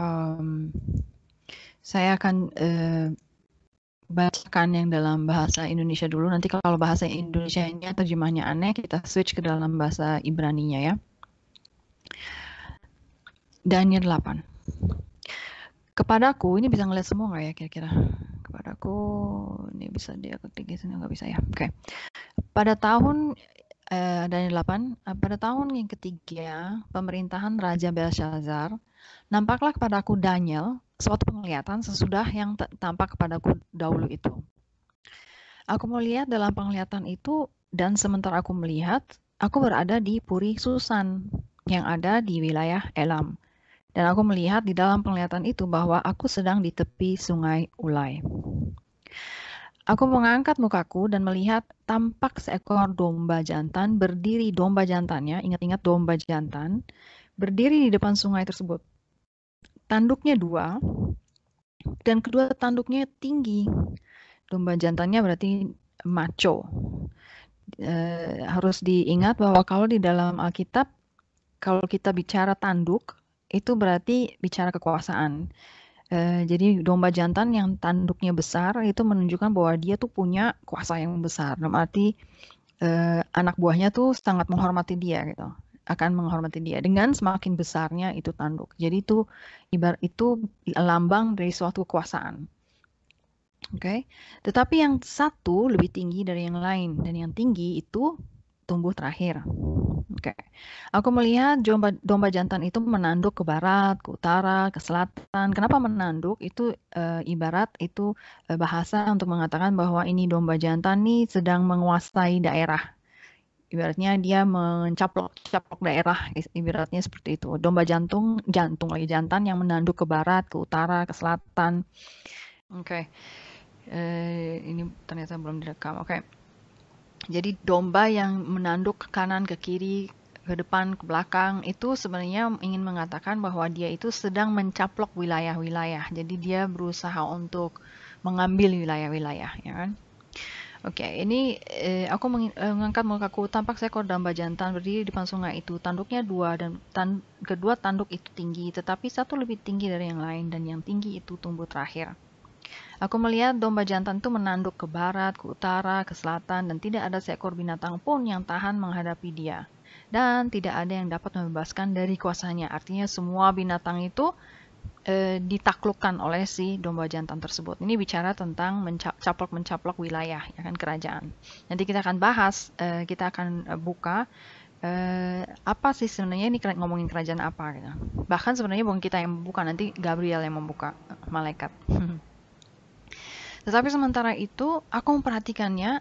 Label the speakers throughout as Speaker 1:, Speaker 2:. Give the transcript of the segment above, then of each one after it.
Speaker 1: um, saya akan uh, bacakan yang dalam bahasa Indonesia dulu. Nanti kalau bahasa Indonesia-nya terjemahnya aneh, kita switch ke dalam bahasa Ibrani-nya ya. Daniel 8. Kepadaku, ini bisa ngeliat semua nggak ya kira-kira? Kepadaku, ini bisa dia ketik sini nggak bisa ya. Oke. Okay. Pada tahun eh, Daniel 8, pada tahun yang ketiga pemerintahan Raja Belshazzar, Nampaklah kepadaku Daniel, suatu penglihatan sesudah yang tampak kepadaku dahulu itu. Aku melihat dalam penglihatan itu, dan sementara aku melihat, aku berada di Puri Susan, yang ada di wilayah Elam. Dan aku melihat di dalam penglihatan itu bahwa aku sedang di tepi sungai Ulai. Aku mengangkat mukaku dan melihat tampak seekor domba jantan berdiri domba jantannya, ingat-ingat domba jantan, berdiri di depan sungai tersebut tanduknya dua dan kedua tanduknya tinggi. Domba jantannya berarti maco. E, harus diingat bahwa kalau di dalam Alkitab kalau kita bicara tanduk itu berarti bicara kekuasaan. E, jadi domba jantan yang tanduknya besar itu menunjukkan bahwa dia tuh punya kuasa yang besar. Dalam arti e, anak buahnya tuh sangat menghormati dia gitu akan menghormati dia dengan semakin besarnya itu tanduk. Jadi itu ibarat itu lambang dari suatu kekuasaan. Oke. Okay? Tetapi yang satu lebih tinggi dari yang lain dan yang tinggi itu tumbuh terakhir. Oke. Okay. Aku melihat domba, domba jantan itu menanduk ke barat, ke utara, ke selatan. Kenapa menanduk? Itu e, ibarat itu e, bahasa untuk mengatakan bahwa ini domba jantan nih sedang menguasai daerah ibaratnya dia mencaplok-caplok daerah ibaratnya seperti itu domba jantung jantung lagi jantan yang menanduk ke barat ke utara ke selatan oke okay. eh, ini ternyata belum direkam oke okay. jadi domba yang menanduk ke kanan ke kiri ke depan ke belakang itu sebenarnya ingin mengatakan bahwa dia itu sedang mencaplok wilayah-wilayah jadi dia berusaha untuk mengambil wilayah-wilayah ya kan Oke, okay, ini eh, aku eh, mengangkat mukaku. Tampak seekor domba jantan berdiri di depan sungai itu. Tanduknya dua dan tan kedua tanduk itu tinggi, tetapi satu lebih tinggi dari yang lain dan yang tinggi itu tumbuh terakhir. Aku melihat domba jantan itu menanduk ke barat, ke utara, ke selatan, dan tidak ada seekor binatang pun yang tahan menghadapi dia. Dan tidak ada yang dapat membebaskan dari kuasanya. Artinya semua binatang itu e, ditaklukkan oleh si domba jantan tersebut. Ini bicara tentang mencaplok-mencaplok wilayah, ya kan kerajaan. Nanti kita akan bahas, e, kita akan eh, buka e, apa sih sebenarnya ini ngomongin kerajaan apa. Gitu. Bahkan sebenarnya bukan kita yang membuka, nanti Gabriel yang membuka, malaikat. Tetapi sementara itu, aku memperhatikannya,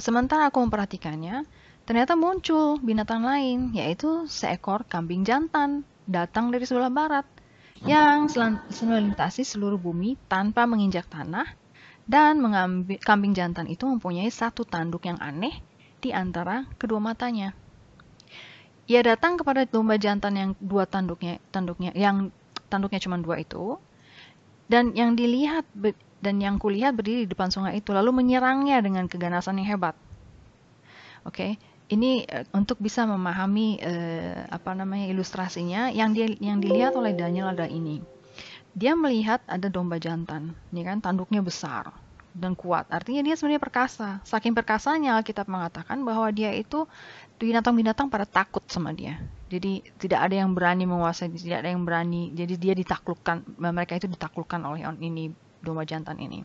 Speaker 1: sementara aku memperhatikannya, ternyata muncul binatang lain, yaitu seekor kambing jantan datang dari sebelah barat yang melintasi seluruh bumi tanpa menginjak tanah dan mengambil, kambing jantan itu mempunyai satu tanduk yang aneh di antara kedua matanya. Ia datang kepada domba jantan yang dua tanduknya, tanduknya yang tanduknya cuma dua itu, dan yang dilihat dan yang kulihat berdiri di depan sungai itu lalu menyerangnya dengan keganasan yang hebat. Oke, okay? ini eh, untuk bisa memahami eh, apa namanya ilustrasinya yang dia yang dilihat oleh Daniel ada ini dia melihat ada domba jantan ya kan tanduknya besar dan kuat artinya dia sebenarnya perkasa saking perkasanya Alkitab mengatakan bahwa dia itu binatang-binatang pada takut sama dia jadi tidak ada yang berani menguasai tidak ada yang berani jadi dia ditaklukkan mereka itu ditaklukkan oleh ini domba jantan ini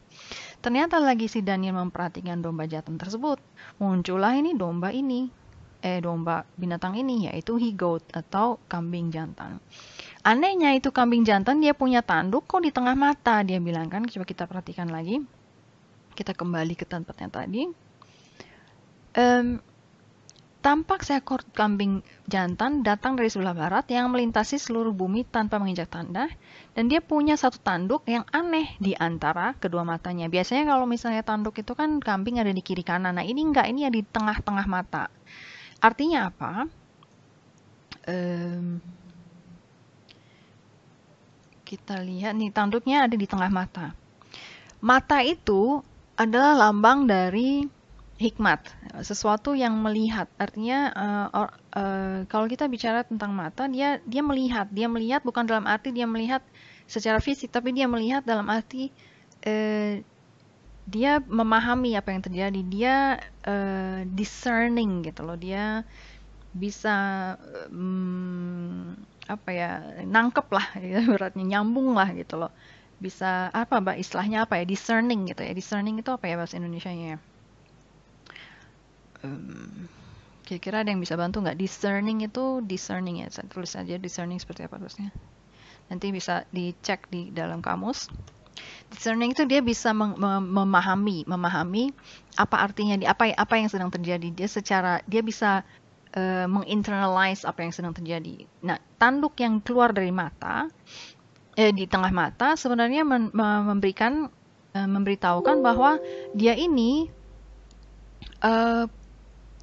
Speaker 1: Ternyata lagi si Daniel memperhatikan domba jantan tersebut. Muncullah ini domba ini. Eh, domba binatang ini yaitu he goat atau kambing jantan. Anehnya itu kambing jantan dia punya tanduk kok di tengah mata. Dia bilang kan, coba kita perhatikan lagi. Kita kembali ke tempatnya tadi. Um, tampak seekor kambing jantan datang dari sebelah barat yang melintasi seluruh bumi tanpa menginjak tanda dan dia punya satu tanduk yang aneh di antara kedua matanya. Biasanya kalau misalnya tanduk itu kan kambing ada di kiri kanan. Nah, ini enggak, ini ya di tengah-tengah mata. Artinya apa? Um, kita lihat nih tanduknya ada di tengah mata. Mata itu adalah lambang dari hikmat, sesuatu yang melihat. Artinya uh, uh, kalau kita bicara tentang mata, dia dia melihat, dia melihat bukan dalam arti dia melihat secara fisik, tapi dia melihat dalam arti uh, dia memahami apa yang terjadi, dia uh, discerning gitu loh, dia bisa um, apa ya nangkep lah, ya, beratnya nyambung lah gitu loh, bisa apa mbak istilahnya apa ya discerning gitu ya, discerning itu apa ya bahasa Indonesia nya ya? kira kira-kira ada yang bisa bantu nggak discerning itu discerning ya saya tulis aja discerning seperti apa tulisnya nanti bisa dicek di dalam kamus discerning itu dia bisa memahami memahami apa artinya di apa apa yang sedang terjadi dia secara dia bisa uh, menginternalize apa yang sedang terjadi nah tanduk yang keluar dari mata eh, di tengah mata sebenarnya memberikan e, memberitahukan bahwa dia ini uh,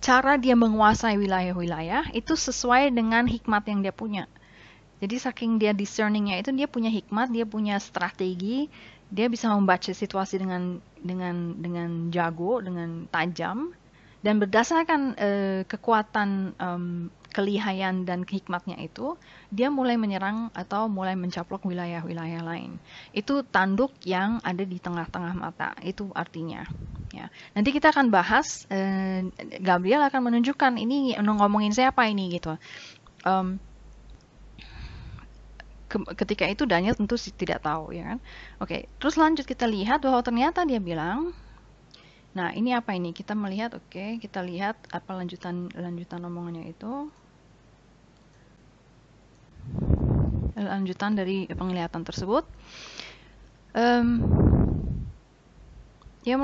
Speaker 1: cara dia menguasai wilayah-wilayah itu sesuai dengan hikmat yang dia punya. Jadi saking dia discerningnya itu dia punya hikmat, dia punya strategi, dia bisa membaca situasi dengan dengan dengan jago, dengan tajam, dan berdasarkan uh, kekuatan um, kelihayan dan hikmatnya itu, dia mulai menyerang atau mulai mencaplok wilayah-wilayah lain. Itu tanduk yang ada di tengah-tengah mata, itu artinya. Ya. Nanti kita akan bahas, eh, Gabriel akan menunjukkan ini ngomongin siapa ini gitu. Um, ketika itu Daniel tentu tidak tahu ya kan. Oke, terus lanjut kita lihat bahwa ternyata dia bilang Nah, ini apa ini? Kita melihat oke, okay, kita lihat apa lanjutan lanjutan omongannya itu. lanjutan dari penglihatan tersebut um, ia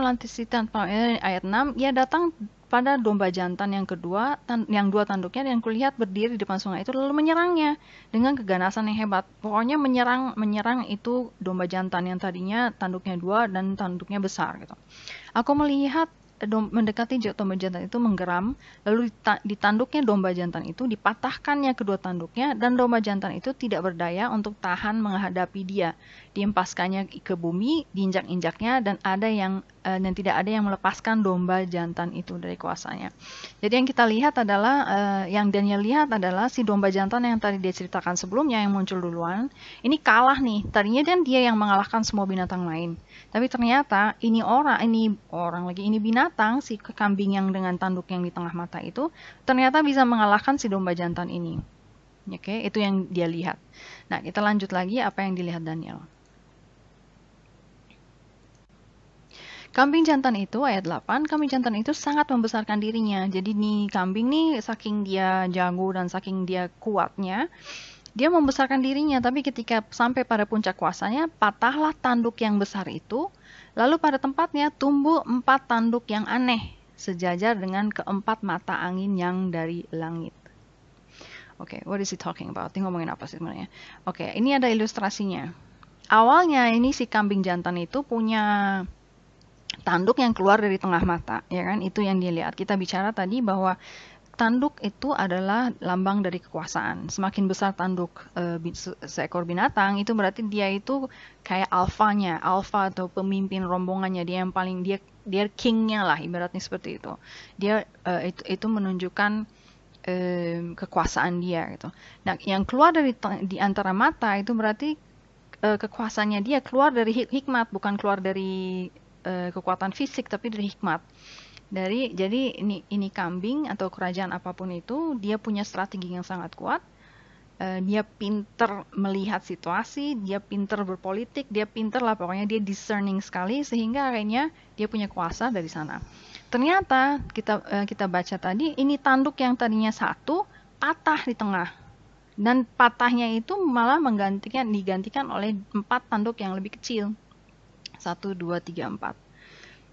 Speaker 1: tanpa ayat 6 ia datang pada domba jantan yang kedua tan, yang dua tanduknya yang kulihat berdiri di depan sungai itu lalu menyerangnya dengan keganasan yang hebat pokoknya menyerang menyerang itu domba jantan yang tadinya tanduknya dua dan tanduknya besar gitu aku melihat mendekati domba jantan itu menggeram, lalu ditanduknya domba jantan itu, dipatahkannya kedua tanduknya, dan domba jantan itu tidak berdaya untuk tahan menghadapi dia. Diempaskannya ke bumi, diinjak-injaknya, dan ada yang eh, dan tidak ada yang melepaskan domba jantan itu dari kuasanya. Jadi yang kita lihat adalah eh, yang Daniel lihat adalah si domba jantan yang tadi dia ceritakan sebelumnya yang muncul duluan, ini kalah nih. Tadinya dan dia yang mengalahkan semua binatang lain. Tapi ternyata ini orang, ini orang lagi, ini binatang, si kambing yang dengan tanduk yang di tengah mata itu, ternyata bisa mengalahkan si domba jantan ini. Oke, okay, itu yang dia lihat. Nah, kita lanjut lagi apa yang dilihat Daniel. Kambing jantan itu, ayat 8, kambing jantan itu sangat membesarkan dirinya. Jadi nih kambing nih saking dia jago dan saking dia kuatnya, dia membesarkan dirinya, tapi ketika sampai pada puncak kuasanya, patahlah tanduk yang besar itu, lalu pada tempatnya tumbuh empat tanduk yang aneh, sejajar dengan keempat mata angin yang dari langit. Oke, okay, what is he talking about? Ini ngomongin apa sih sebenarnya? Oke, okay, ini ada ilustrasinya. Awalnya ini si kambing jantan itu punya tanduk yang keluar dari tengah mata, ya kan? Itu yang dia lihat. Kita bicara tadi bahwa tanduk itu adalah lambang dari kekuasaan. Semakin besar tanduk e, seekor binatang itu berarti dia itu kayak alfanya, alfa atau pemimpin rombongannya, dia yang paling dia dia kingnya lah ibaratnya seperti itu. Dia e, itu itu menunjukkan e, kekuasaan dia gitu. Nah, yang keluar dari di antara mata itu berarti e, kekuasaannya dia keluar dari hikmat, bukan keluar dari e, kekuatan fisik tapi dari hikmat. Dari jadi ini ini kambing atau kerajaan apapun itu dia punya strategi yang sangat kuat. Eh, dia pinter melihat situasi, dia pinter berpolitik, dia pinter lah pokoknya dia discerning sekali sehingga akhirnya dia punya kuasa dari sana. Ternyata kita eh, kita baca tadi ini tanduk yang tadinya satu patah di tengah dan patahnya itu malah menggantikan digantikan oleh empat tanduk yang lebih kecil. Satu, dua, tiga, empat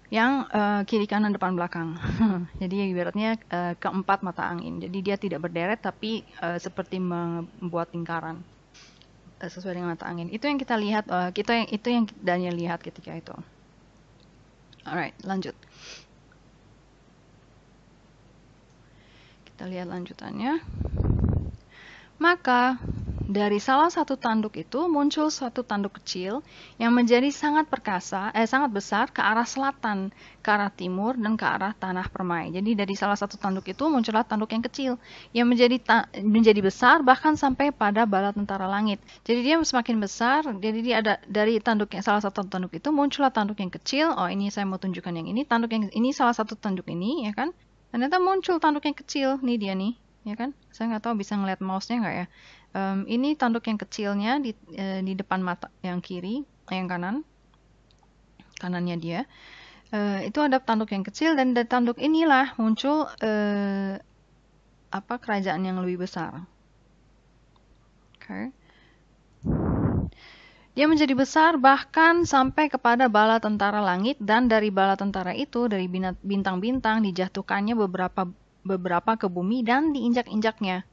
Speaker 1: yang uh, kiri kanan depan belakang. Jadi ibaratnya uh, keempat mata angin. Jadi dia tidak berderet tapi uh, seperti membuat lingkaran uh, sesuai dengan mata angin. Itu yang kita lihat uh, kita yang itu yang Daniel lihat ketika itu. Alright, lanjut. Kita lihat lanjutannya. Maka dari salah satu tanduk itu muncul suatu tanduk kecil yang menjadi sangat perkasa, eh sangat besar ke arah selatan, ke arah timur dan ke arah tanah permai. Jadi dari salah satu tanduk itu muncullah tanduk yang kecil yang menjadi menjadi besar bahkan sampai pada bala tentara langit. Jadi dia semakin besar, jadi dia ada dari tanduk yang salah satu tanduk itu muncullah tanduk yang kecil. Oh ini saya mau tunjukkan yang ini, tanduk yang ini salah satu tanduk ini ya kan. Ternyata muncul tanduk yang kecil, nih dia nih, ya kan? Saya nggak tahu bisa ngeliat mouse-nya nggak ya. Um, ini tanduk yang kecilnya di, uh, di depan mata yang kiri, yang kanan, kanannya dia. Uh, itu ada tanduk yang kecil dan dari tanduk inilah muncul uh, apa kerajaan yang lebih besar. Okay. Dia menjadi besar bahkan sampai kepada bala tentara langit dan dari bala tentara itu dari bintang-bintang dijatuhkannya beberapa beberapa ke bumi dan diinjak-injaknya.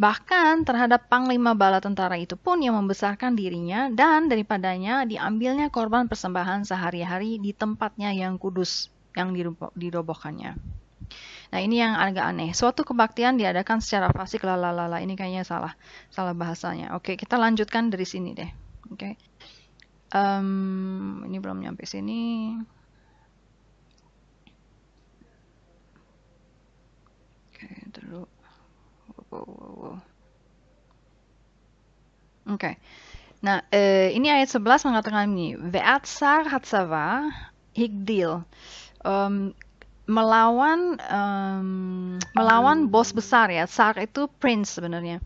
Speaker 1: Bahkan terhadap panglima bala tentara itu pun yang membesarkan dirinya dan daripadanya diambilnya korban persembahan sehari-hari di tempatnya yang kudus yang dirobohkannya. Nah ini yang agak aneh. Suatu kebaktian diadakan secara fasik lalalala. Ini kayaknya salah, salah bahasanya. Oke, kita lanjutkan dari sini deh. Oke, um, ini belum nyampe sini. Oke, terus wow, wow, wow. Okay. Nah, uh, ini ayat 11 mengatakan ini, Ve'atsar hatsava higdil. Um, melawan um, melawan bos besar ya. Sar itu prince sebenarnya.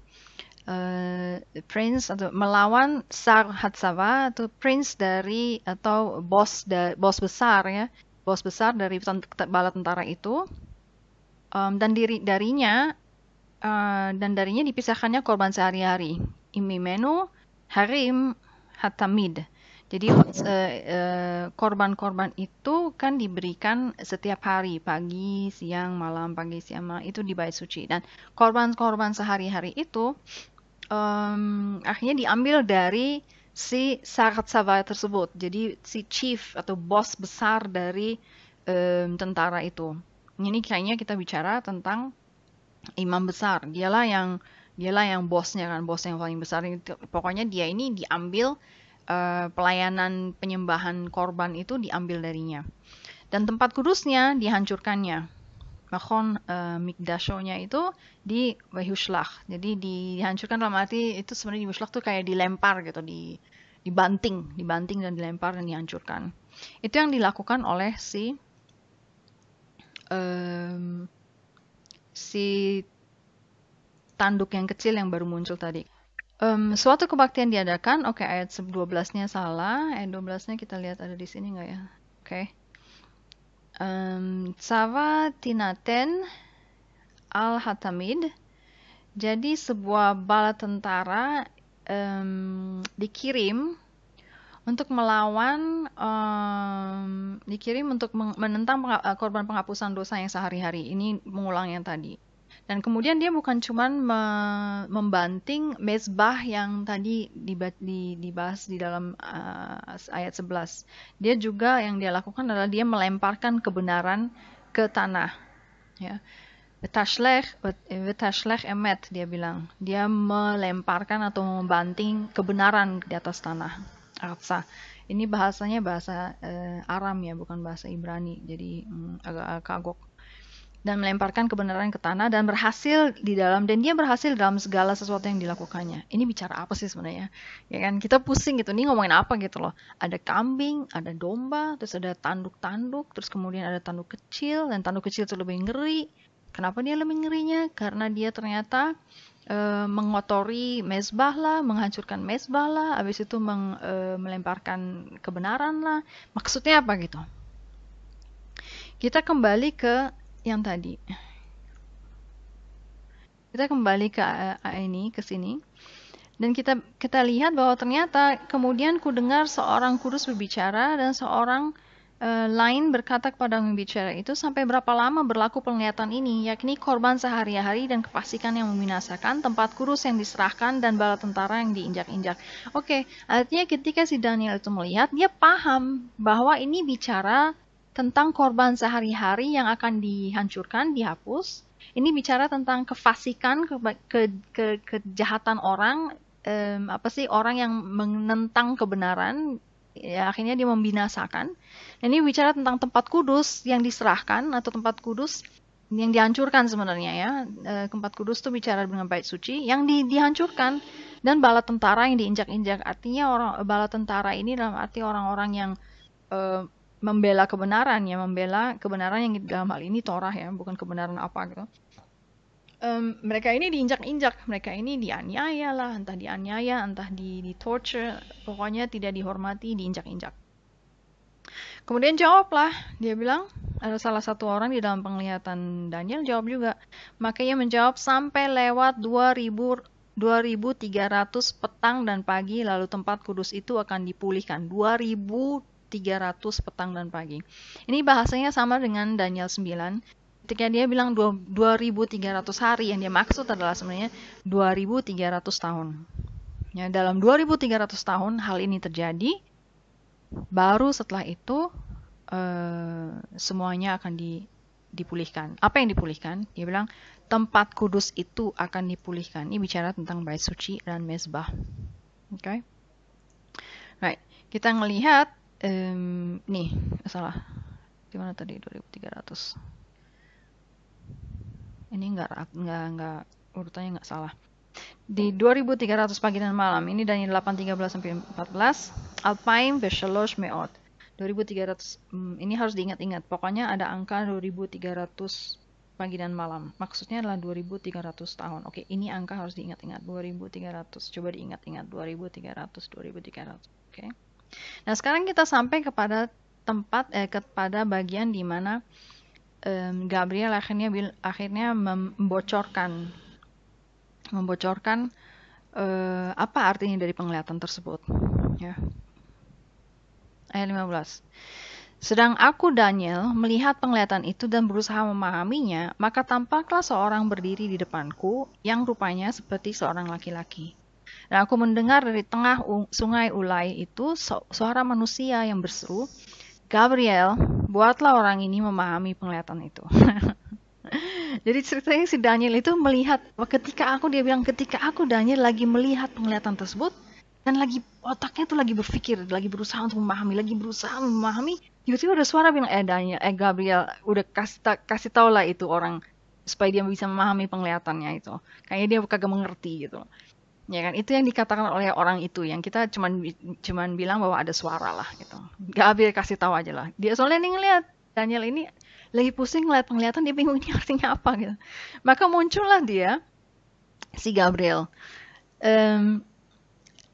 Speaker 1: Uh, prince atau melawan sar hatsava atau prince dari atau bos da, bos besar ya bos besar dari bala tentara itu um, dan diri darinya Eh, dan darinya dipisahkannya korban sehari-hari imimenu harim hatamid jadi eh, eh, korban-korban itu kan diberikan setiap hari, pagi, siang, malam, pagi, siang, malam itu di bait suci. Dan korban-korban sehari-hari itu um, akhirnya diambil dari si sarat savai tersebut. Jadi si chief atau bos besar dari um, tentara itu. Ini kayaknya kita bicara tentang imam besar. Dialah yang dialah yang bosnya kan, bos yang paling besar. Pokoknya dia ini diambil uh, pelayanan penyembahan korban itu diambil darinya. Dan tempat kudusnya dihancurkannya. Makon uh, Mikdashonya itu di wahyushlah Jadi dihancurkan dalam arti itu sebenarnya di Wehushlach tuh kayak dilempar gitu, di dibanting, dibanting dan dilempar dan dihancurkan. Itu yang dilakukan oleh si um, si tanduk yang kecil yang baru muncul tadi. Um, suatu kebaktian diadakan, oke okay, ayat 12-nya salah, ayat 12-nya kita lihat ada di sini nggak ya? Oke. Okay. Um, Tinaten Al-Hatamid, jadi sebuah bala tentara um, dikirim untuk melawan um, dikirim untuk menentang pengha eh, korban penghapusan dosa yang sehari-hari ini mengulang yang tadi dan kemudian dia bukan cuman me membanting mezbah yang tadi dibahas di dalam uh, ayat 11 dia juga yang dia lakukan adalah dia melemparkan kebenaran ke tanah ya Betashlech, betashlech eh, emet, dia bilang. Dia melemparkan atau membanting kebenaran di atas tanah. Arsa. Ini bahasanya bahasa uh, Aram ya, bukan bahasa Ibrani. Jadi um, agak, agak kagok dan melemparkan kebenaran ke tanah dan berhasil di dalam dan dia berhasil dalam segala sesuatu yang dilakukannya. Ini bicara apa sih sebenarnya? Ya kan kita pusing gitu. Ini ngomongin apa gitu loh. Ada kambing, ada domba, terus ada tanduk-tanduk, terus kemudian ada tanduk kecil dan tanduk kecil itu lebih ngeri. Kenapa dia lebih ngerinya? Karena dia ternyata Eh, mengotori mezbah lah, menghancurkan mezbah lah, habis itu meng, e, melemparkan kebenaran lah. Maksudnya apa gitu? Kita kembali ke yang tadi. Kita kembali ke eh, ini, ke sini. Dan kita kita lihat bahwa ternyata kemudian ku dengar seorang kurus berbicara dan seorang Eh, lain berkata kepada pembicara itu, sampai berapa lama berlaku penglihatan ini, yakni korban sehari-hari dan kepastikan yang membinasakan, tempat kurus yang diserahkan, dan bala tentara yang diinjak-injak. Oke, okay, artinya ketika si Daniel itu melihat, dia paham bahwa ini bicara tentang korban sehari-hari yang akan dihancurkan, dihapus. Ini bicara tentang kefasikan, ke, ke, ke, kejahatan orang, um, apa sih orang yang menentang kebenaran ya, akhirnya dia membinasakan. Dan ini bicara tentang tempat kudus yang diserahkan atau tempat kudus yang dihancurkan sebenarnya ya. E, tempat kudus itu bicara dengan bait suci yang di, dihancurkan dan bala tentara yang diinjak-injak. Artinya orang bala tentara ini dalam arti orang-orang yang uh, membela kebenaran ya, membela kebenaran yang dalam hal ini Torah ya, bukan kebenaran apa gitu um, mereka ini diinjak-injak, mereka ini dianiaya lah, entah dianiaya, entah di, di torture, pokoknya tidak dihormati, diinjak-injak. Kemudian jawablah, dia bilang, ada salah satu orang di dalam penglihatan Daniel jawab juga. Makanya menjawab sampai lewat 2000 2300 petang dan pagi lalu tempat kudus itu akan dipulihkan 2300 petang dan pagi. Ini bahasanya sama dengan Daniel 9 ketika dia bilang 2300 hari yang dia maksud adalah sebenarnya 2300 tahun. Ya, dalam 2300 tahun hal ini terjadi baru setelah itu eh, semuanya akan di, dipulihkan. Apa yang dipulihkan? Dia bilang tempat kudus itu akan dipulihkan. Ini bicara tentang bait suci dan mezbah. Oke. Okay? Right. Kita melihat um, nih, salah. Di mana tadi 2300? ini nggak nggak nggak urutannya nggak salah di 2300 pagi dan malam ini dari 8.13 sampai 14 Alpine Beshelosh Meot 2300 ini harus diingat-ingat pokoknya ada angka 2300 pagi dan malam maksudnya adalah 2300 tahun oke ini angka harus diingat-ingat 2300 coba diingat-ingat 2300 2300 oke nah sekarang kita sampai kepada tempat eh, kepada bagian di mana um, Gabriel akhirnya akhirnya membocorkan membocorkan uh, apa artinya dari penglihatan tersebut ya ayat 15 Sedang aku Daniel melihat penglihatan itu dan berusaha memahaminya, maka tampaklah seorang berdiri di depanku yang rupanya seperti seorang laki-laki. Dan aku mendengar dari tengah sungai Ulai itu suara manusia yang berseru, Gabriel, buatlah orang ini memahami penglihatan itu. Jadi ceritanya si Daniel itu melihat ketika aku dia bilang ketika aku Daniel lagi melihat penglihatan tersebut dan lagi otaknya tuh lagi berpikir, lagi berusaha untuk memahami, lagi berusaha memahami. Tiba-tiba ada suara bilang, eh Daniel, eh Gabriel, udah kasih ta kasih tau lah itu orang supaya dia bisa memahami penglihatannya itu. Kayaknya dia kagak mengerti gitu ya kan itu yang dikatakan oleh orang itu yang kita cuman cuman bilang bahwa ada suara lah gitu nggak habis kasih tahu aja lah dia soalnya nih ngeliat Daniel ini lagi pusing ngeliat penglihatan dia bingung ini artinya apa gitu maka muncullah dia si Gabriel um,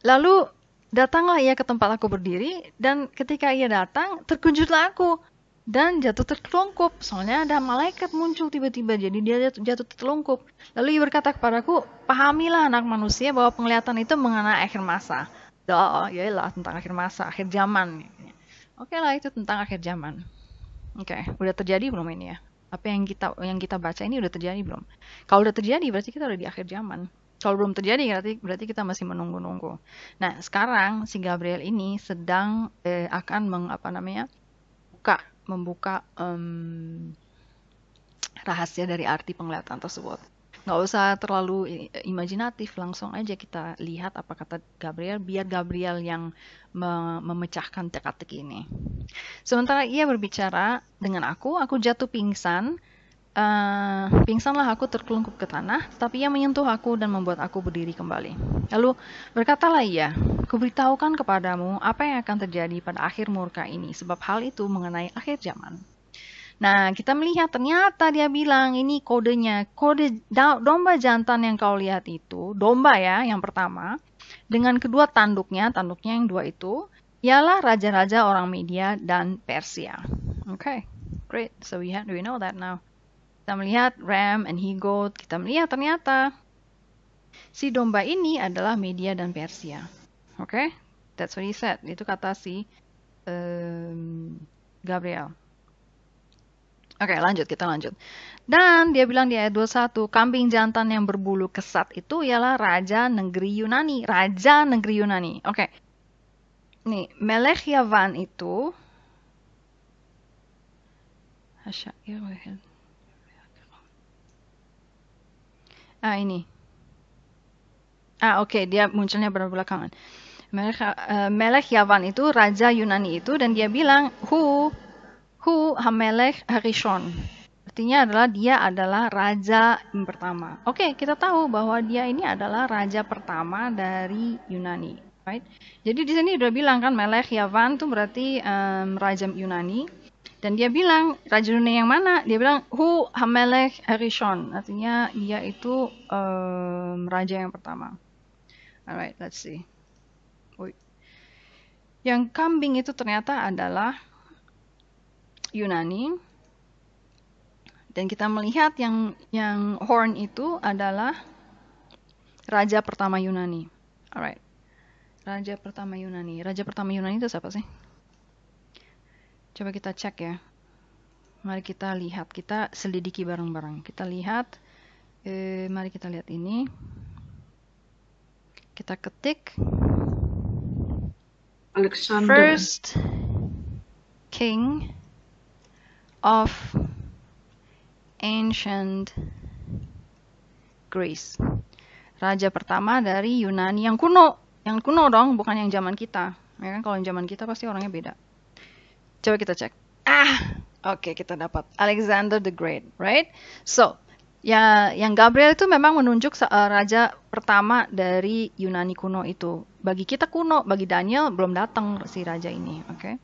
Speaker 1: lalu datanglah ia ke tempat aku berdiri dan ketika ia datang terkunjutlah aku dan jatuh tertelungkup soalnya ada malaikat muncul tiba-tiba jadi dia jatuh, jatuh tertelungkup lalu ia berkata kepadaku pahamilah anak manusia bahwa penglihatan itu mengenai akhir masa doa oh, oh, yaelah tentang akhir masa akhir zaman oke lah itu tentang akhir zaman oke okay. udah terjadi belum ini ya apa yang kita yang kita baca ini udah terjadi belum kalau udah terjadi berarti kita udah di akhir zaman kalau belum terjadi berarti berarti kita masih menunggu-nunggu nah sekarang si Gabriel ini sedang eh, akan mengapa namanya buka membuka um, rahasia dari arti penglihatan tersebut. Nggak usah terlalu imajinatif, langsung aja kita lihat apa kata Gabriel, biar Gabriel yang me memecahkan teka-teki ini. Sementara ia berbicara dengan aku, aku jatuh pingsan Uh, eh, pingsanlah aku terkelungkup ke tanah, tetapi ia menyentuh aku dan membuat aku berdiri kembali. Lalu berkatalah ia, kuberitahukan kepadamu apa yang akan terjadi pada akhir murka ini, sebab hal itu mengenai akhir zaman. Nah, kita melihat ternyata dia bilang ini kodenya, kode domba jantan yang kau lihat itu, domba ya yang pertama, dengan kedua tanduknya, tanduknya yang dua itu, ialah raja-raja orang Media dan Persia. Okay, great. So we, have, we know that now. Kita melihat Ram and He Goat, kita melihat ternyata si domba ini adalah Media dan Persia. Oke? Okay? That's what he said. Itu kata si um, Gabriel. Oke, okay, lanjut kita lanjut. Dan dia bilang di ayat 21, kambing jantan yang berbulu kesat itu ialah raja negeri Yunani, raja negeri Yunani. Oke. Okay. Nih, Melech Yavan itu ya, ah ini ah oke okay, dia munculnya berbelakangan Melech, uh, eh, Melech Yavan itu raja Yunani itu dan dia bilang hu hu Hamelech Harishon artinya adalah dia adalah raja yang pertama. Oke, okay, kita tahu bahwa dia ini adalah raja pertama dari Yunani, right? Jadi di sini udah bilang kan Melech Yavan itu berarti um, raja Yunani. Dan dia bilang, raja dunia yang mana? Dia bilang, Hu Hamelech Erishon. Artinya, dia itu um, raja yang pertama. Alright, let's see. Ui. Yang kambing itu ternyata adalah Yunani. Dan kita melihat yang yang horn itu adalah raja pertama Yunani. Alright. Raja pertama Yunani. Raja pertama Yunani itu siapa sih? Coba kita cek ya. Mari kita lihat, kita selidiki bareng-bareng. Kita lihat, eh, mari kita lihat ini. Kita ketik. Alexander. First king of ancient Greece. Raja pertama dari Yunani yang kuno. Yang kuno dong, bukan yang zaman kita. Ya kan kalau yang zaman kita pasti orangnya beda. Coba kita cek. Ah, oke okay, kita dapat Alexander the Great, right? So, ya yang Gabriel itu memang menunjuk eh, raja pertama dari Yunani kuno itu. Bagi kita kuno, bagi Daniel belum datang si raja ini, oke? Okay?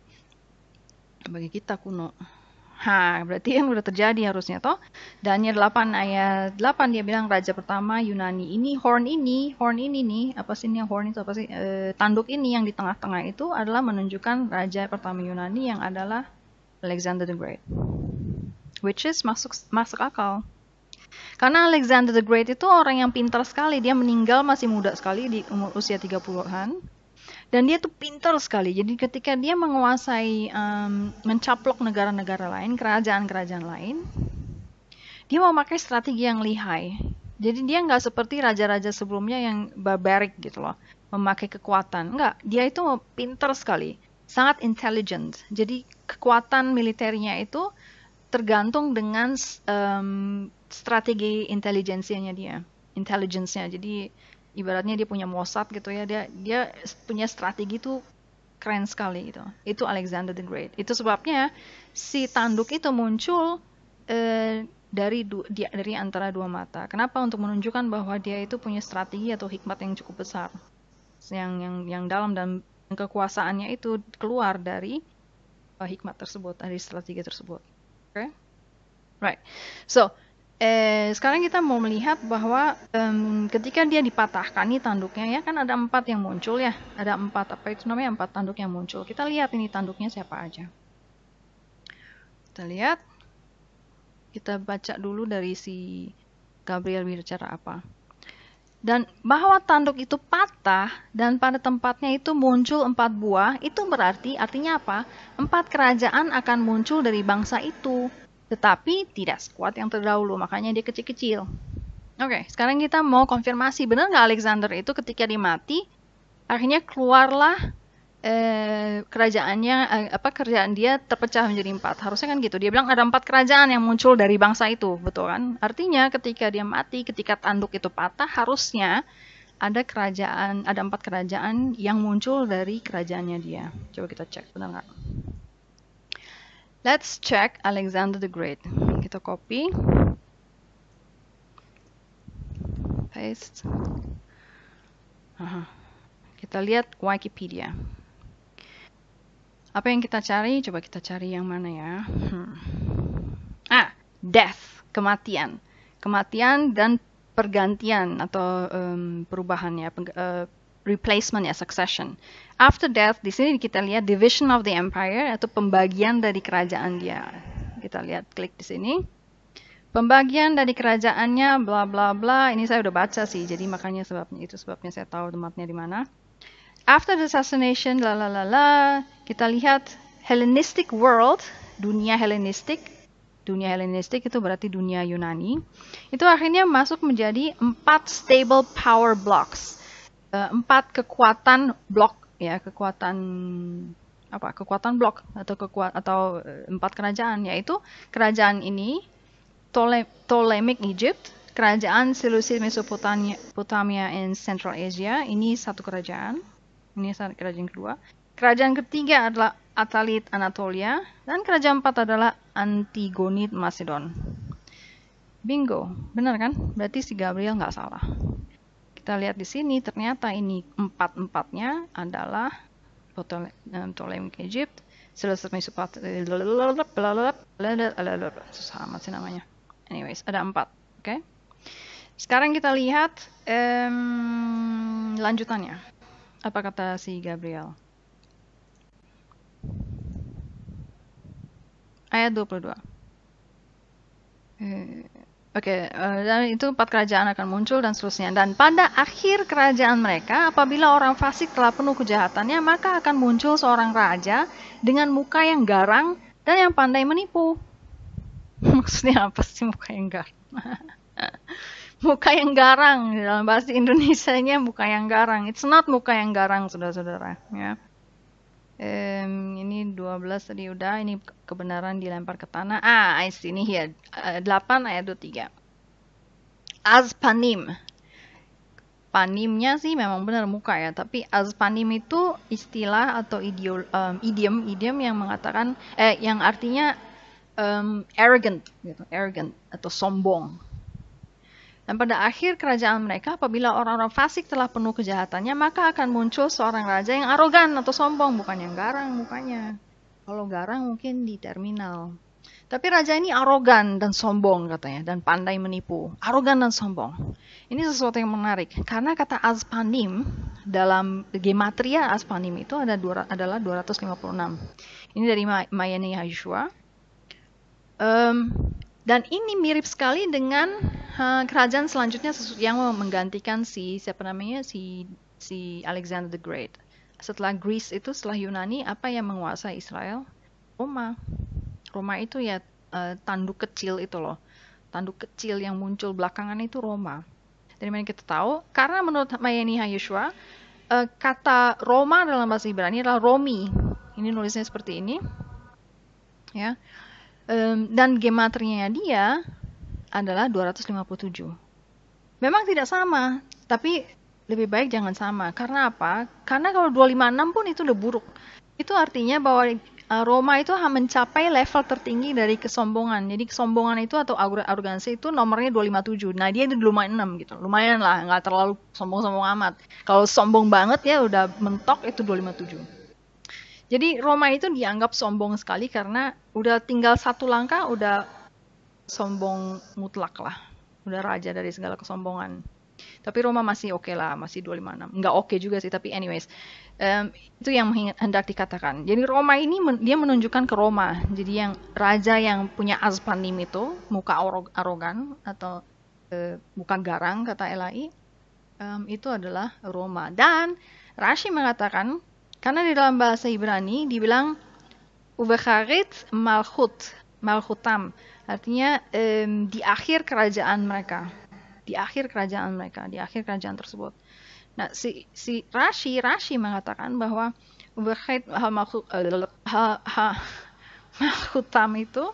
Speaker 1: Bagi kita kuno. Ha, berarti yang sudah terjadi harusnya toh. Daniel 8 ayat 8 dia bilang raja pertama Yunani ini horn ini, horn ini nih, apa sih ini horn itu apa sih? E, tanduk ini yang di tengah-tengah itu adalah menunjukkan raja pertama Yunani yang adalah Alexander the Great. Which is masuk masuk akal. Karena Alexander the Great itu orang yang pintar sekali, dia meninggal masih muda sekali di umur usia 30-an dan dia tuh pintar sekali jadi ketika dia menguasai um, mencaplok negara-negara lain kerajaan-kerajaan lain dia memakai strategi yang lihai jadi dia nggak seperti raja-raja sebelumnya yang barbarik gitu loh memakai kekuatan nggak dia itu pintar sekali sangat intelligent jadi kekuatan militernya itu tergantung dengan um, strategi intelijensinya dia intelligence-nya jadi ibaratnya dia punya Mossad gitu ya dia dia punya strategi tuh keren sekali gitu itu Alexander the Great itu sebabnya si tanduk itu muncul eh, dari du, di, dari antara dua mata kenapa untuk menunjukkan bahwa dia itu punya strategi atau hikmat yang cukup besar yang yang yang dalam dan kekuasaannya itu keluar dari uh, hikmat tersebut dari strategi tersebut oke okay? right so Eh, sekarang kita mau melihat bahwa um, ketika dia dipatahkan nih tanduknya ya kan ada empat yang muncul ya ada empat apa itu namanya empat tanduk yang muncul kita lihat ini tanduknya siapa aja kita lihat kita baca dulu dari si Gabriel bicara apa dan bahwa tanduk itu patah dan pada tempatnya itu muncul empat buah itu berarti artinya apa empat kerajaan akan muncul dari bangsa itu tetapi tidak sekuat yang terdahulu, makanya dia kecil-kecil. Oke, okay, sekarang kita mau konfirmasi, benar nggak Alexander itu ketika dia mati, akhirnya keluarlah eh, kerajaannya, eh, apa kerjaan dia terpecah menjadi empat. Harusnya kan gitu. Dia bilang ada empat kerajaan yang muncul dari bangsa itu, betul kan? Artinya ketika dia mati, ketika tanduk itu patah, harusnya ada kerajaan, ada empat kerajaan yang muncul dari kerajaannya dia. Coba kita cek, benar nggak? Let's check Alexander the Great. Kita copy. Paste. Aha. Kita lihat Wikipedia. Apa yang kita cari? Coba kita cari yang mana ya. Hmm. Ah, death, kematian. Kematian dan pergantian atau um, perubahan ya, Peng uh, replacement ya succession. After death di sini kita lihat division of the empire atau pembagian dari kerajaan dia. Kita lihat klik di sini. Pembagian dari kerajaannya bla bla bla. Ini saya udah baca sih. Jadi makanya sebabnya itu sebabnya saya tahu tempatnya di mana. After the assassination la la la la kita lihat Hellenistic world, dunia Hellenistic dunia Hellenistik itu berarti dunia Yunani, itu akhirnya masuk menjadi empat stable power blocks Eh, empat kekuatan blok ya kekuatan apa kekuatan blok atau kekuat atau eh, empat kerajaan yaitu kerajaan ini Tole Ptolemic Egypt kerajaan Seleucid Mesopotamia Potamia in Central Asia ini satu kerajaan ini satu kerajaan kedua kerajaan ketiga adalah Atalit Anatolia dan kerajaan empat adalah Antigonid Macedon bingo benar kan berarti si Gabriel nggak salah kita lihat di sini ternyata ini empat-empatnya adalah Ptolemy ke Egypt, Seleucus Mesopotamia, susah amat sih namanya. Anyways, ada empat, oke? Okay? Sekarang kita lihat lanjutannya. Apa kata si Gabriel? Ayat 22. dua eh, Oke, okay, eh, dan itu empat kerajaan akan muncul dan seterusnya. Dan pada akhir kerajaan mereka, apabila orang fasik telah penuh kejahatannya, maka akan muncul seorang raja dengan muka yang garang dan yang pandai menipu. Maksudnya apa sih muka yang garang? muka yang garang dalam bahasa Indonesia-nya muka yang garang. It's not muka yang garang, saudara-saudara. Ya. Eh, 12 tadi udah ini kebenaran dilempar ke tanah. Ah, I see ya. 8 eh, ayat 23. panim. Panimnya sih memang benar muka ya, tapi panim itu istilah atau idiom idiom yang mengatakan eh yang artinya um, arrogant gitu, arrogant atau sombong. Dan pada akhir kerajaan mereka, apabila orang-orang fasik telah penuh kejahatannya, maka akan muncul seorang raja yang arogan atau sombong, bukan yang garang mukanya. Kalau garang mungkin di terminal. Tapi raja ini arogan dan sombong katanya dan pandai menipu. Arogan dan sombong. Ini sesuatu yang menarik karena kata aspanim dalam gematria aspanim itu ada dua, adalah 256. Ini dari Mayani Yahshua. Um, dan ini mirip sekali dengan uh, kerajaan selanjutnya yang menggantikan si siapa namanya si si Alexander the Great setelah Greece itu setelah Yunani apa yang menguasai Israel? Roma. Roma itu ya e, tanduk kecil itu loh. Tanduk kecil yang muncul belakangan itu Roma. Dari mana kita tahu? Karena menurut Mayeni Hayeshwa, e, eh, kata Roma dalam bahasa Ibrani adalah Romi. Ini nulisnya seperti ini. Ya. E, dan gematrinya dia adalah 257. Memang tidak sama, tapi lebih baik jangan sama. Karena apa? Karena kalau 256 pun itu udah buruk. Itu artinya bahwa eh, Roma itu mencapai level tertinggi dari kesombongan. Jadi kesombongan itu atau arogansi itu nomornya 257. Nah dia itu lumayan 6 gitu. Lumayan lah, nggak terlalu sombong-sombong amat. Kalau sombong banget ya udah mentok itu 257. Jadi Roma itu dianggap sombong sekali karena udah tinggal satu langkah udah sombong mutlak lah. Udah raja dari segala kesombongan. Tapi Roma masih oke okay lah, masih 256. Nggak oke okay juga sih, tapi anyways. Um, itu yang hendak dikatakan. Jadi Roma ini men dia menunjukkan ke Roma. Jadi yang raja yang punya aspanim itu, muka arogan atau uh, muka garang kata Elai, um, itu adalah Roma. Dan Rashi mengatakan, karena di dalam bahasa Ibrani dibilang ubekharit Malchut, Malchutam. Artinya um, di akhir kerajaan mereka di akhir kerajaan mereka, di akhir kerajaan tersebut. Nah, si, si Rashi, Rashi mengatakan bahwa berkait hal eh, makhutam itu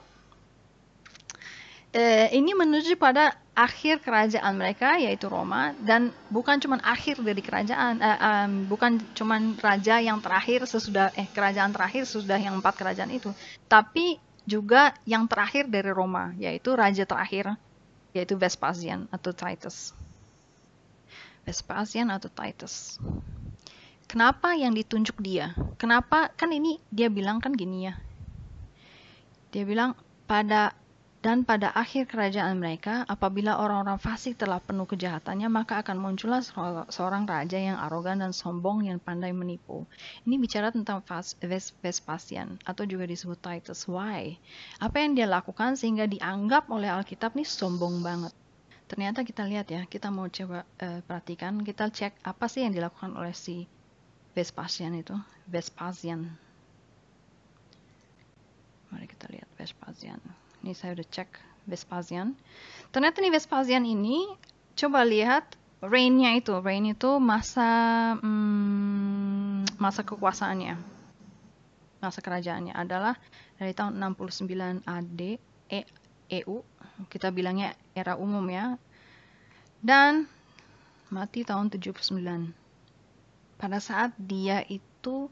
Speaker 1: eh, ini menuju pada akhir kerajaan mereka yaitu Roma dan bukan cuman akhir dari kerajaan eh, um, bukan cuman raja yang terakhir sesudah eh kerajaan terakhir sesudah yang empat kerajaan itu tapi juga yang terakhir dari Roma yaitu raja terakhir yaitu Vespasian atau Titus. Vespasian atau Titus. Kenapa yang ditunjuk dia? Kenapa kan ini dia bilang kan gini ya. Dia bilang pada dan pada akhir kerajaan mereka, apabila orang-orang fasik telah penuh kejahatannya, maka akan muncullah seorang raja yang arogan dan sombong yang pandai menipu. Ini bicara tentang Vespasian atau juga disebut Titus. Why? Apa yang dia lakukan sehingga dianggap oleh Alkitab ini sombong banget. Ternyata kita lihat ya, kita mau coba uh, perhatikan, kita cek apa sih yang dilakukan oleh si Vespasian itu. Vespasian. Mari kita lihat Vespasian ini saya udah cek Vespasian. Ternyata nih Vespasian ini coba lihat reignnya itu, reign itu masa hmm, masa kekuasaannya, masa kerajaannya adalah dari tahun 69 AD e, EU, kita bilangnya era umum ya, dan mati tahun 79. Pada saat dia itu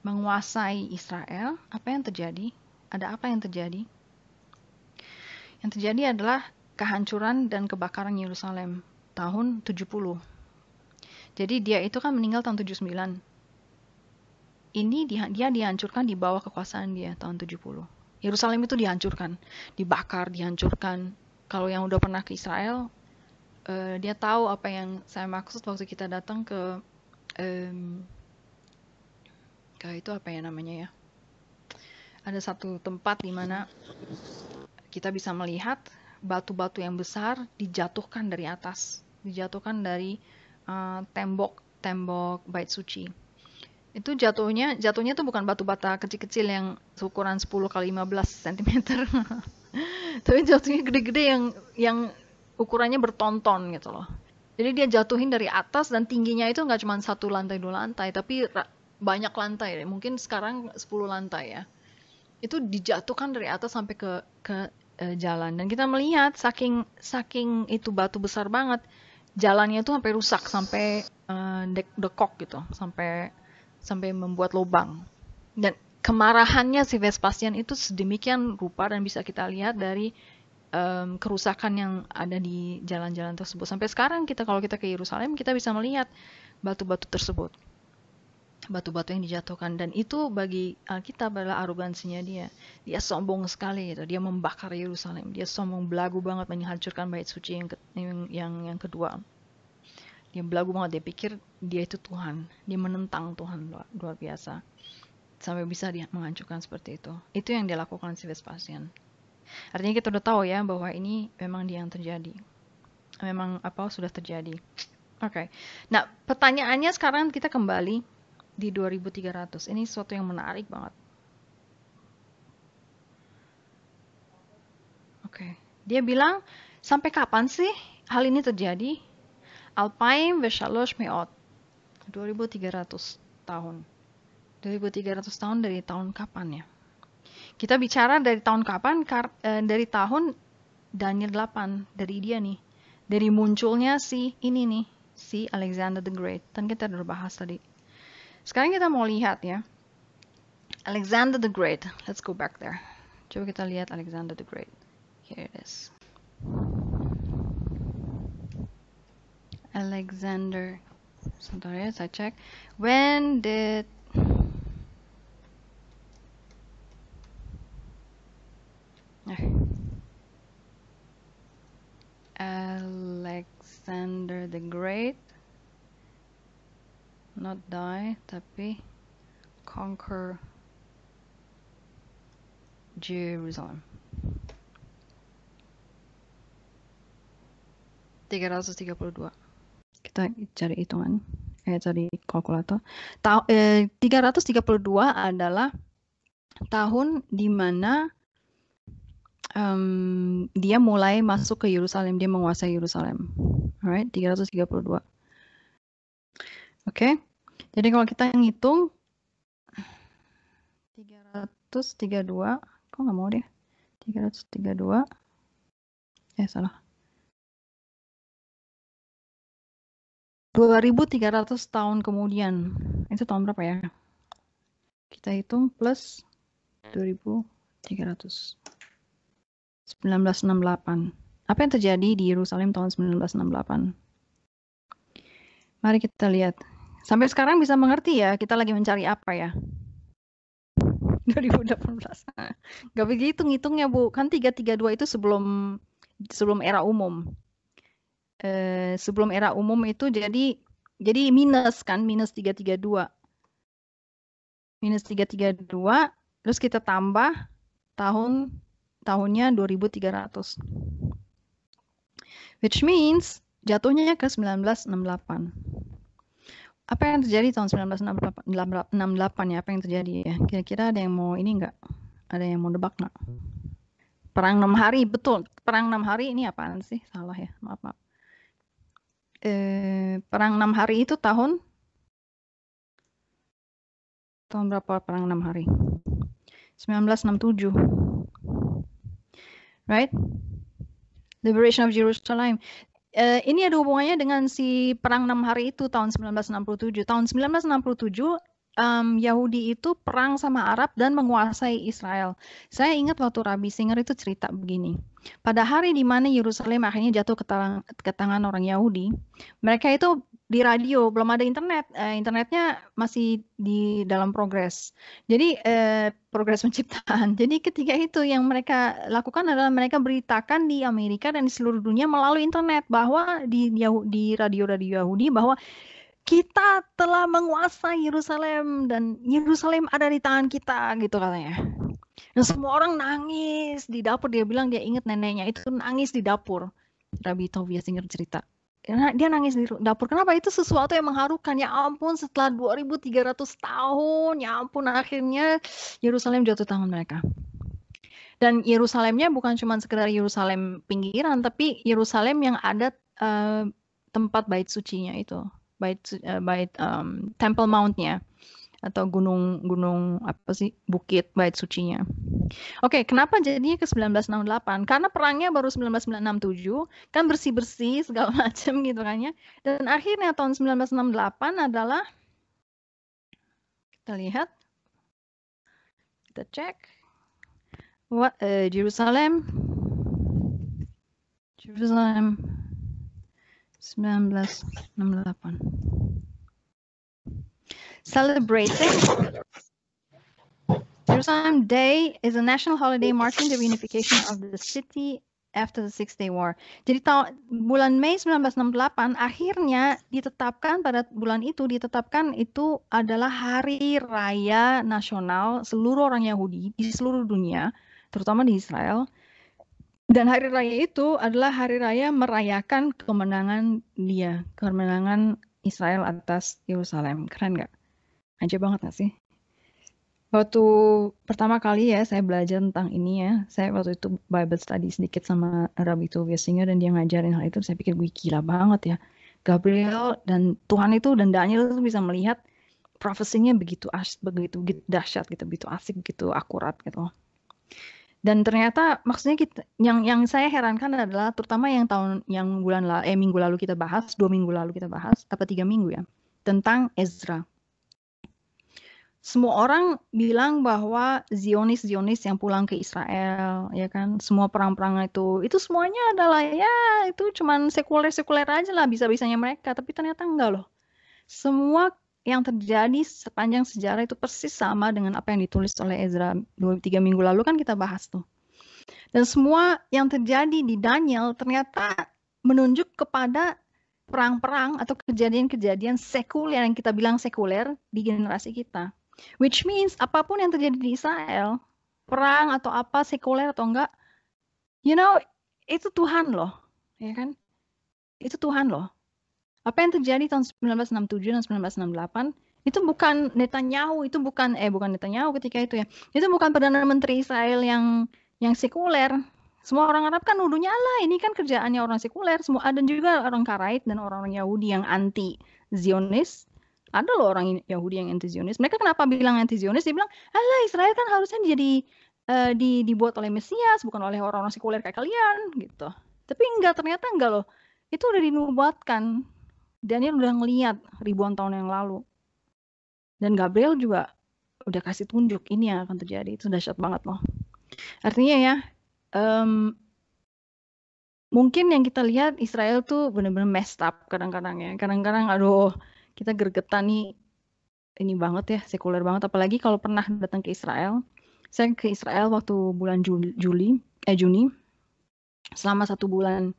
Speaker 1: menguasai Israel, apa yang terjadi? Ada apa yang terjadi? Yang terjadi adalah kehancuran dan kebakaran Yerusalem tahun 70. Jadi dia itu kan meninggal tahun 79. Ini dia, dia dihancurkan di bawah kekuasaan dia tahun 70. Yerusalem itu dihancurkan, dibakar, dihancurkan. Kalau yang udah pernah ke Israel, uh, dia tahu apa yang saya maksud waktu kita datang ke um, ke itu apa ya namanya ya. Ada satu tempat di mana kita bisa melihat batu-batu yang besar dijatuhkan dari atas, dijatuhkan dari tembok eh, tembok tembok bait suci. Itu jatuhnya jatuhnya itu bukan batu bata kecil-kecil yang ukuran 10 kali 15 cm. Tapi jatuhnya gede-gede yang yang ukurannya bertonton gitu loh. Jadi dia jatuhin dari atas dan tingginya itu nggak cuma satu lantai dua lantai, tapi banyak lantai. Mungkin sekarang 10 lantai ya. Itu dijatuhkan dari atas sampai ke ke Eh, jalan dan kita melihat saking saking itu batu besar banget jalannya itu sampai rusak sampai uh, eh, dek dekok gitu sampai sampai membuat lubang dan kemarahannya si Vespasian itu sedemikian rupa dan bisa kita lihat dari um, kerusakan yang ada di jalan-jalan tersebut. Sampai sekarang kita kalau kita ke Yerusalem kita bisa melihat batu-batu tersebut batu-batu yang dijatuhkan dan itu bagi uh, kita adalah arogansinya dia. Dia sombong sekali gitu. Dia membakar Yerusalem. Dia sombong belagu banget menghancurkan bait suci yang ke, yang, yang yang kedua. Dia belagu banget dia pikir dia itu Tuhan. Dia menentang Tuhan luar, luar biasa. Sampai bisa dia menghancurkan seperti itu. Itu yang dia lakukan si Vespasian. Artinya kita udah tahu ya bahwa ini memang dia yang terjadi. Memang apa sudah terjadi. Oke. Okay. Nah, pertanyaannya sekarang kita kembali di 2300. Ini sesuatu yang menarik banget. Oke, okay. dia bilang, sampai kapan sih hal ini terjadi? Alpaim veshalosh meot. 2300 tahun. 2300 tahun dari tahun kapan ya? Kita bicara dari tahun kapan? Kar eh, dari tahun Daniel 8 dari dia nih. Dari munculnya si ini nih, si Alexander the Great. Dan kita udah bahas tadi. Sekarang kita mau lihat ya. Alexander the Great. Let's go back there. Coba kita lihat Alexander the Great. Here it is. Alexander. Sebentar ya, saya cek. When did Alexander the Great not die tapi conquer Jerusalem 332 kita cari hitungan eh cari kalkulator Ta eh, 332 adalah tahun dimana um, dia mulai masuk ke Yerusalem dia menguasai Yerusalem alright 332 oke okay. Jadi kalau kita yang ngitung 332, kok nggak mau deh. 332. Eh salah. 2300 tahun kemudian. Itu tahun berapa ya? Kita hitung plus 2300. 1968. Apa yang terjadi di Yerusalem tahun 1968? Mari kita lihat. Sampai sekarang bisa mengerti ya, kita lagi mencari apa ya? 2018. Nah, Gak begitu ngitungnya, Bu. Kan 332 itu sebelum sebelum era umum. Eh, sebelum era umum itu jadi jadi minus kan, minus 332. Minus 332, terus kita tambah tahun tahunnya 2300. Which means jatuhnya ke 1968 apa yang terjadi tahun 1968 ya apa yang terjadi ya kira-kira ada yang mau ini nggak ada yang mau debak nggak perang enam hari betul perang enam hari ini apaan sih salah ya maaf maaf e, perang enam hari itu tahun tahun berapa perang enam hari 1967 right liberation of Jerusalem eh, ini ada hubungannya dengan si perang enam hari itu tahun 1967. Tahun 1967 um, Yahudi itu perang sama Arab dan menguasai Israel. Saya ingat waktu Rabbi Singer itu cerita begini. Pada hari di mana Yerusalem akhirnya jatuh ke tangan, ke tangan orang Yahudi, mereka itu di radio, belum ada internet. Eh, internetnya masih di dalam progres. Jadi eh, progres penciptaan. Jadi ketiga itu yang mereka lakukan adalah mereka beritakan di Amerika dan di seluruh dunia melalui internet bahwa di di radio-radio Yahudi bahwa kita telah menguasai Yerusalem dan Yerusalem ada di tangan kita gitu katanya. Dan semua orang nangis di dapur dia bilang dia ingat neneknya itu nangis di dapur. Rabbi Tobias Singer cerita dia nangis di dapur. Kenapa? Itu sesuatu yang mengharukan. Ya ampun, setelah 2300 tahun, ya ampun akhirnya Yerusalem jatuh tangan mereka. Dan Yerusalemnya bukan cuma sekedar Yerusalem pinggiran, tapi Yerusalem yang ada uh, tempat bait sucinya itu, bait uh, bait um, Temple mount atau gunung gunung apa sih bukit bait sucinya. Oke, okay, kenapa jadinya ke 1968? Karena perangnya baru 1967, kan bersih-bersih segala macam gitu kan ya. Dan akhirnya tahun 1968 adalah kita lihat kita cek What, uh, eh, Jerusalem Jerusalem 1968 celebrated. Jerusalem Day is a national holiday marking the reunification of the city after the Six Day War. Jadi tahun bulan Mei 1968 akhirnya ditetapkan pada bulan itu ditetapkan itu adalah hari raya nasional seluruh orang Yahudi di seluruh dunia, terutama di Israel. Dan hari raya itu adalah hari raya merayakan kemenangan dia, kemenangan Israel atas Yerusalem. Keren nggak? aja banget gak sih? Waktu pertama kali ya saya belajar tentang ini ya, saya waktu itu Bible study sedikit sama Rabbi Tovia Singer dan dia ngajarin hal itu, saya pikir gue gila banget ya. Gabriel dan Tuhan itu dan Daniel itu bisa melihat profesinya begitu as, begitu dahsyat gitu, begitu asik, begitu akurat gitu. Dan ternyata maksudnya kita yang yang saya herankan adalah terutama yang tahun yang bulan lalu eh minggu lalu kita bahas, dua minggu lalu kita bahas, apa tiga minggu ya, tentang Ezra semua orang bilang bahwa Zionis Zionis yang pulang ke Israel ya kan semua perang-perang itu itu semuanya adalah ya itu cuman sekuler sekuler aja lah bisa-bisanya mereka tapi ternyata enggak loh semua yang terjadi sepanjang sejarah itu persis sama dengan apa yang ditulis oleh Ezra puluh tiga minggu lalu kan kita bahas tuh dan semua yang terjadi di Daniel ternyata menunjuk kepada perang-perang atau kejadian-kejadian sekuler yang kita bilang sekuler di generasi kita Which means apapun yang terjadi di Israel, perang atau apa sekuler atau enggak, you know, itu Tuhan loh, ya kan? Itu Tuhan loh. Apa yang terjadi tahun 1967 dan 1968 itu bukan Netanyahu, itu bukan eh bukan Netanyahu ketika itu ya. Itu bukan perdana menteri Israel yang yang sekuler. Semua orang Arab kan nuduhnya Allah, ini kan kerjaannya orang sekuler, semua dan juga orang Karait dan orang-orang Yahudi yang anti Zionis ada loh orang Yahudi yang antisionis. Mereka kenapa bilang antisionis? Dia bilang, alah Israel kan harusnya jadi uh, di, dibuat oleh Mesias, bukan oleh orang-orang sekuler kayak kalian gitu. Tapi enggak, ternyata enggak loh. Itu udah dinubuatkan. Daniel udah ngeliat ribuan tahun yang lalu. Dan Gabriel juga udah kasih tunjuk ini yang akan terjadi. Itu dahsyat banget loh. Artinya ya, um, mungkin yang kita lihat Israel tuh bener-bener messed up kadang-kadang ya. Kadang-kadang aduh kita gergetan nih ini banget ya sekuler banget apalagi kalau pernah datang ke Israel saya ke Israel waktu bulan Juli, Juli eh Juni selama satu bulan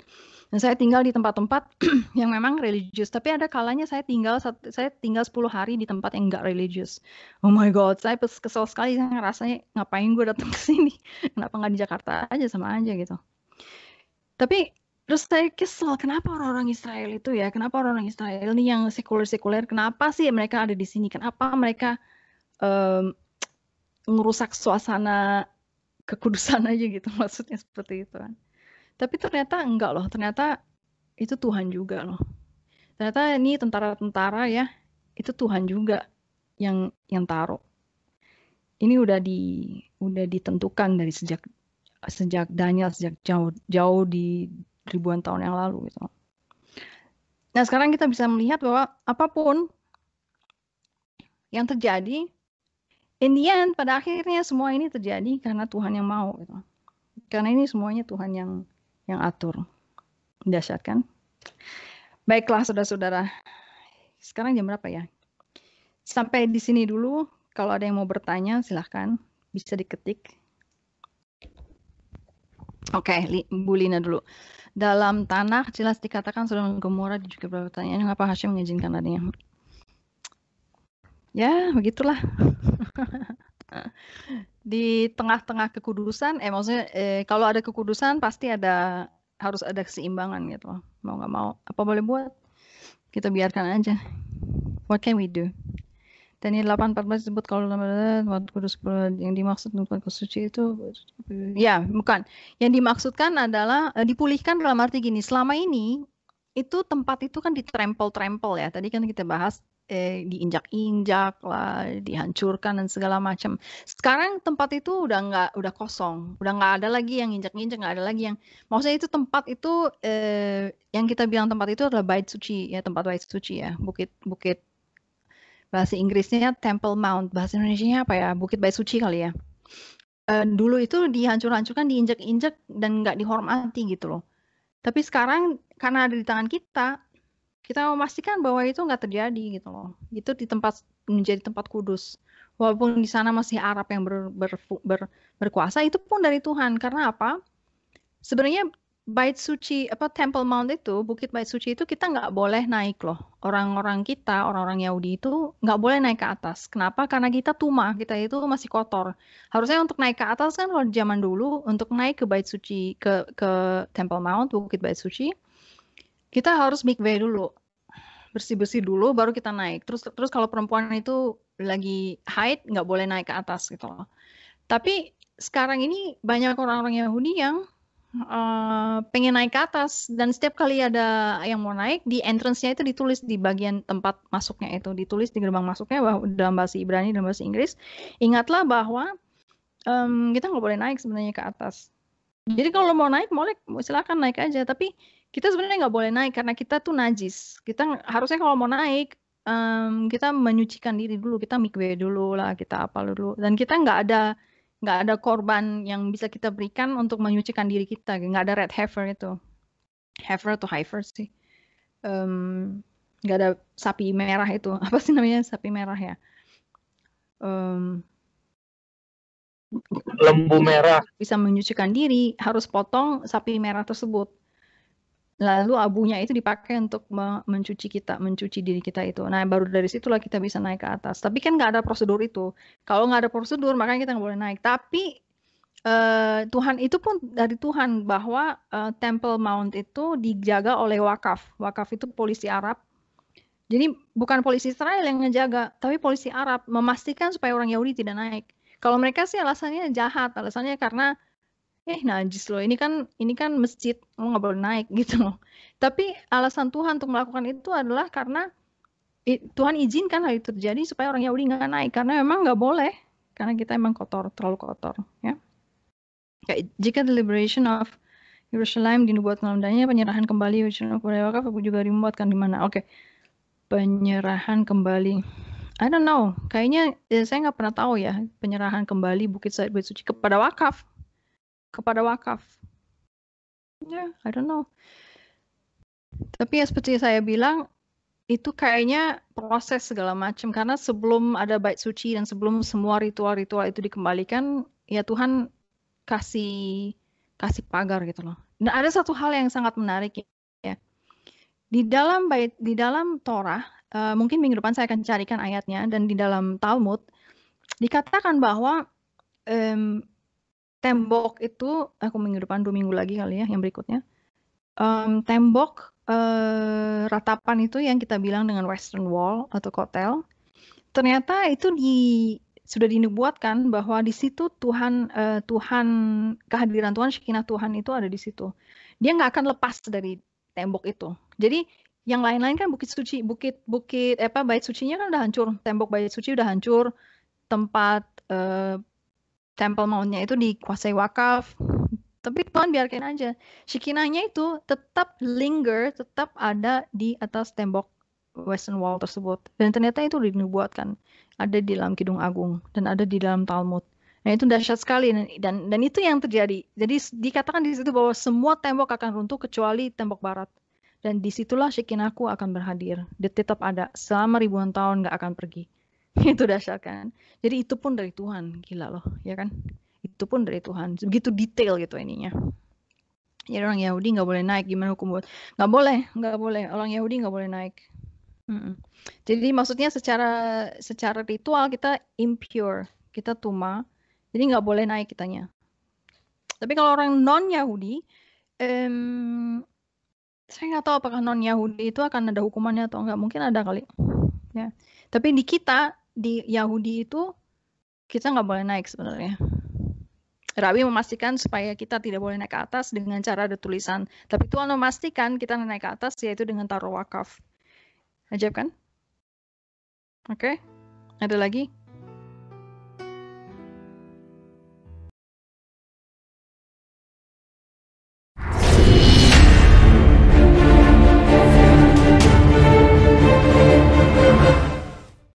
Speaker 1: dan saya tinggal di tempat-tempat yang memang religius tapi ada kalanya saya tinggal saya tinggal 10 hari di tempat yang enggak religius oh my god saya kesel sekali saya ngerasanya ngapain gue datang ke sini kenapa nggak di Jakarta aja sama aja gitu tapi Terus saya kesel, kenapa orang-orang Israel itu ya, kenapa orang-orang Israel ini yang sekuler-sekuler, kenapa sih mereka ada di sini, kenapa mereka um, ngerusak suasana kekudusan aja gitu, maksudnya seperti itu kan. Tapi ternyata enggak loh, ternyata itu Tuhan juga loh. Ternyata ini tentara-tentara ya, itu Tuhan juga yang yang taruh. Ini udah di udah ditentukan dari sejak sejak Daniel sejak jauh jauh di ribuan tahun yang lalu gitu. Nah, sekarang kita bisa melihat bahwa apapun yang terjadi, in the end, pada akhirnya semua ini terjadi karena Tuhan yang mau. Gitu. Karena ini semuanya Tuhan yang yang atur. Dahsyat kan? Baiklah, saudara-saudara. Sekarang jam berapa ya? Sampai di sini dulu. Kalau ada yang mau bertanya, silahkan. Bisa diketik. Oke, okay, Bu Lina dulu dalam tanah jelas dikatakan sudah gemora di juga bertanya mengapa Hashim mengizinkan adanya. Ya, begitulah. di tengah-tengah kekudusan, eh maksudnya eh, kalau ada kekudusan pasti ada harus ada keseimbangan gitu loh. Mau nggak mau, apa boleh buat? Kita biarkan aja. What can we do? empat 8:14 disebut kalau tempat kudus yang dimaksud tempat kudus suci itu ya bukan. Yang dimaksudkan adalah eh, dipulihkan dalam arti gini, selama ini itu tempat itu kan ditrempel-trempel ya. Tadi kan kita bahas eh, diinjak-injak lah, dihancurkan dan segala macam. Sekarang tempat itu udah nggak udah kosong, udah nggak ada lagi yang injak-injak, nggak ada lagi yang maksudnya itu tempat itu eh, yang kita bilang tempat itu adalah bait suci ya tempat bait suci ya, bukit bukit bahasa Inggrisnya Temple Mount, bahasa Indonesia apa ya? Bukit Bait Suci kali ya. Uh, dulu itu dihancur-hancurkan, diinjek-injek dan nggak dihormati gitu loh. Tapi sekarang karena ada di tangan kita, kita memastikan bahwa itu nggak terjadi gitu loh. Itu di tempat menjadi tempat kudus. Walaupun di sana masih Arab yang ber, ber, ber, berkuasa, itu pun dari Tuhan. Karena apa? Sebenarnya Bait Suci apa Temple Mount itu, Bukit Bait Suci itu kita nggak boleh naik loh. Orang-orang kita, orang-orang Yahudi itu nggak boleh naik ke atas. Kenapa? Karena kita tuma, kita itu masih kotor. Harusnya untuk naik ke atas kan kalau zaman dulu untuk naik ke Bait Suci ke ke Temple Mount, Bukit Bait Suci, kita harus mikveh dulu. Bersih-bersih dulu baru kita naik. Terus terus kalau perempuan itu lagi haid nggak boleh naik ke atas gitu loh. Tapi sekarang ini banyak orang-orang Yahudi yang uh, pengen naik ke atas dan setiap kali ada yang mau naik di entrance-nya itu ditulis di bagian tempat masuknya itu ditulis di gerbang masuknya bahwa dalam bahasa Ibrani dan bahasa Inggris ingatlah bahwa um, kita nggak boleh naik sebenarnya ke atas jadi kalau mau naik boleh silakan naik aja tapi kita sebenarnya nggak boleh naik karena kita tuh najis kita harusnya kalau mau naik um, kita menyucikan diri dulu kita mikwe dulu lah kita apa dulu dan kita nggak ada nggak ada korban yang bisa kita berikan untuk menyucikan diri kita nggak ada red heifer itu heifer atau heifer sih um, nggak ada sapi merah itu apa sih namanya sapi merah ya um, lembu merah bisa menyucikan diri harus potong sapi merah tersebut lalu abunya itu dipakai untuk mencuci kita, mencuci diri kita itu. Nah, baru dari situlah kita bisa naik ke atas. Tapi kan nggak ada prosedur itu. Kalau nggak ada prosedur, makanya kita nggak boleh naik. Tapi uh, Tuhan itu pun dari Tuhan bahwa uh, Temple Mount itu dijaga oleh wakaf. Wakaf itu polisi Arab. Jadi bukan polisi Israel yang ngejaga, tapi polisi Arab memastikan supaya orang Yahudi tidak naik. Kalau mereka sih alasannya jahat, alasannya karena eh najis loh ini kan ini kan masjid lo oh, nggak boleh naik gitu loh tapi alasan Tuhan untuk melakukan itu adalah karena Tuhan izinkan hal itu terjadi supaya orang Yahudi nggak naik karena memang nggak boleh karena kita emang kotor terlalu kotor ya Kayak, jika the liberation of Yerusalem dinubuatkan dalam penyerahan kembali Yerusalem kepada wakaf juga dimuatkan di mana oke penyerahan kembali I don't know kayaknya ya, saya nggak pernah tahu ya penyerahan kembali Bukit Said Suci kepada wakaf kepada wakaf. Ya, yeah, I don't know. Tapi ya seperti saya bilang, itu kayaknya proses segala macam karena sebelum ada bait suci dan sebelum semua ritual-ritual itu dikembalikan, ya Tuhan kasih kasih pagar gitu loh. Nah, ada satu hal yang sangat menarik ya. Di dalam bait di dalam Torah, uh, mungkin minggu depan saya akan carikan ayatnya dan di dalam Talmud dikatakan bahwa um, tembok itu aku minggu depan dua minggu lagi kali ya yang berikutnya um, tembok uh, ratapan itu yang kita bilang dengan Western Wall atau kotel ternyata itu di sudah dinubuatkan bahwa di situ Tuhan uh, Tuhan kehadiran Tuhan Shekinah Tuhan itu ada di situ dia nggak akan lepas dari tembok itu jadi yang lain-lain kan bukit suci bukit bukit eh, apa bait sucinya kan udah hancur tembok bait suci udah hancur tempat uh, Temple Mountnya itu dikuasai wakaf. Tapi Tuhan biarkan aja. Shikinanya itu tetap linger, tetap ada di atas tembok Western Wall tersebut. Dan ternyata itu dinubuatkan. Ada di dalam Kidung Agung dan ada di dalam Talmud. Nah itu dahsyat sekali dan, dan itu yang terjadi. Jadi dikatakan di situ bahwa semua tembok akan runtuh kecuali tembok barat. Dan disitulah Shikinaku akan berhadir. Dia tetap ada selama ribuan tahun nggak akan pergi. itu dasar kan jadi itu pun dari Tuhan gila loh ya kan itu pun dari Tuhan begitu detail gitu ininya ya orang Yahudi nggak boleh naik gimana hukum buat nggak boleh nggak boleh orang Yahudi nggak boleh naik Mm-mm. jadi maksudnya secara secara ritual kita impure kita tuma jadi nggak boleh naik kitanya tapi kalau orang non Yahudi um, saya nggak tahu apakah non Yahudi itu akan ada hukumannya atau nggak mungkin ada kali ya tapi di kita di Yahudi itu kita nggak boleh naik sebenarnya. Rabi memastikan supaya kita tidak boleh naik ke atas dengan cara ada tulisan. Tapi Tuhan memastikan kita naik ke atas yaitu dengan taruh wakaf. Ajaib kan? Oke, okay. ada lagi?